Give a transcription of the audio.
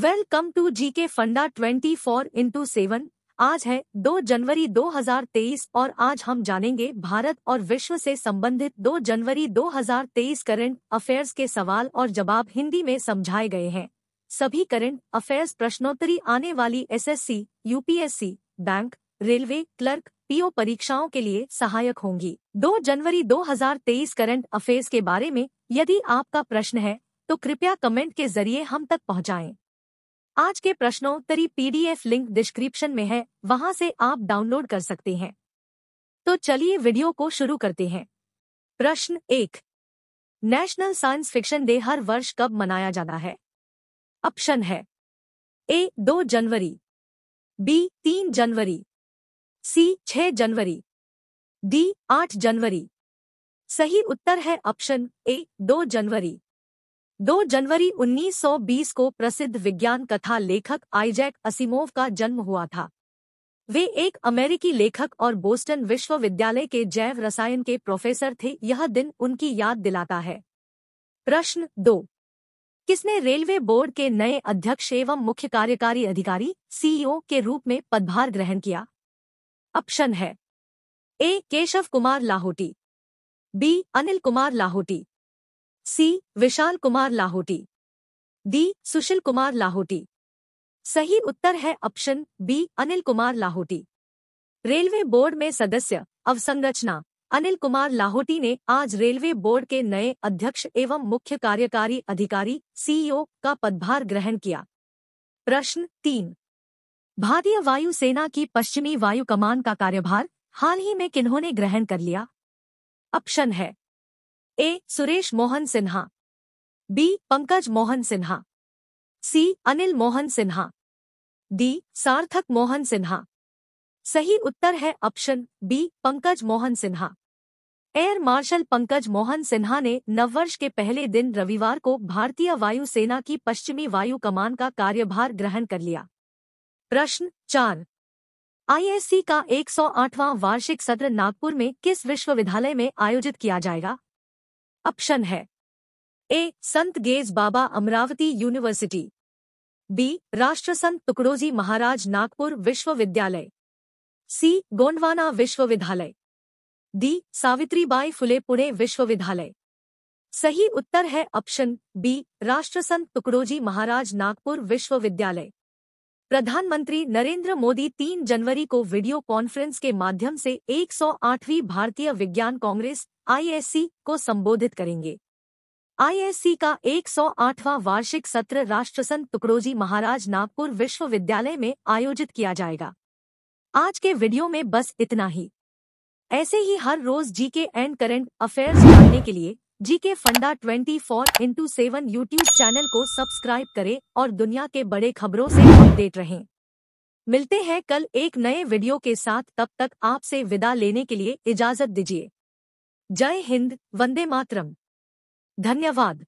welcome to GK funda 24 four into seven आज है 2 जनवरी 2023 और आज हम जानेंगे भारत और विश्व से संबंधित 2 जनवरी 2023 करंट अफेयर्स के सवाल और जवाब हिंदी में समझाए गए हैं सभी करंट अफेयर्स प्रश्नोत्तरी आने वाली SSC, UPSC bank railway clerk PO परीक्षाओं के लिए सहायक होंगी 2 जनवरी 2023 करंट अफेयर्स के बारे में यदि आपका प्रश्न है तो कृपया कमेंट के जरिए हम तक पहुँचाए आज के प्रश्नोत्तरी पीडीएफ लिंक डिस्क्रिप्शन में है वहां से आप डाउनलोड कर सकते हैं तो चलिए वीडियो को शुरू करते हैं प्रश्न एक नेशनल साइंस फिक्शन डे हर वर्ष कब मनाया जाना है ऑप्शन है ए दो जनवरी बी तीन जनवरी सी छह जनवरी डी आठ जनवरी सही उत्तर है ऑप्शन ए दो जनवरी दो जनवरी 1920 को प्रसिद्ध विज्ञान कथा लेखक आइजैक असीमोव का जन्म हुआ था वे एक अमेरिकी लेखक और बोस्टन विश्वविद्यालय के जैव रसायन के प्रोफेसर थे यह दिन उनकी याद दिलाता है प्रश्न दो किसने रेलवे बोर्ड के नए अध्यक्ष एवं मुख्य कार्यकारी अधिकारी सीईओ के रूप में पदभार ग्रहण किया ऑप्शन है A Keshav Kumar Lahoti B Anil Kumar Lahoti C Vishal Kumar Lahoti D Sushil Kumar Lahoti सही उत्तर है option B Anil Kumar Lahoti railway board में सदस्य अवसंरचना अनिल कुमार लाहौटी ने आज रेलवे बोर्ड के नए अध्यक्ष एवं मुख्य कार्यकारी अधिकारी सीईओ का पदभार ग्रहण किया प्रश्न तीन भारतीय वायुसेना की पश्चिमी वायु कमान का कार्यभार हाल ही में किन्होंने ग्रहण कर लिया ऑप्शन है A Suresh Mohan Sinha B Pankaj Mohan Sinha C Anil Mohan Sinha D Sarthak Mohan Sinha सही उत्तर है option B Pankaj Mohan Sinha air marshal Pankaj Mohan Sinha ने नववर्ष के पहले दिन रविवार को भारतीय वायुसेना की पश्चिमी वायु कमान का कार्यभार ग्रहण कर लिया प्रश्न चार आईएससी का 108वां वार्षिक सत्र नागपुर में किस विश्वविद्यालय में आयोजित किया जाएगा ऑप्शन है A Sant Gadge Baba Amravati university B Rashtrasant Tukdoji महाराज नागपुर विश्वविद्यालय सी गोंडवाना विश्वविद्यालय डी सावित्रीबाई फुले पुणे विश्वविद्यालय सही उत्तर है ऑप्शन बी राष्ट्रसंत टुकड़ोजी महाराज नागपुर विश्वविद्यालय प्रधानमंत्री नरेंद्र मोदी 3 जनवरी को वीडियो कॉन्फ्रेंस के माध्यम से 108वीं भारतीय विज्ञान कांग्रेस आईएससी को संबोधित करेंगे आईएससी का 108वां वार्षिक सत्र राष्ट्रसंत टुकड़ोजी महाराज नागपुर विश्वविद्यालय में आयोजित किया जाएगा आज के वीडियो में बस इतना ही ऐसे ही हर रोज जीके एंड करेंट अफेयर्स जानने के लिए GK funda 24 four into seven YouTube channel को सब्सक्राइब करें और दुनिया के बड़े खबरों से अपडेट रहें मिलते हैं कल एक नए वीडियो के साथ तब तक आपसे विदा लेने के लिए इजाजत दीजिए जय हिंद वंदे मातरम धन्यवाद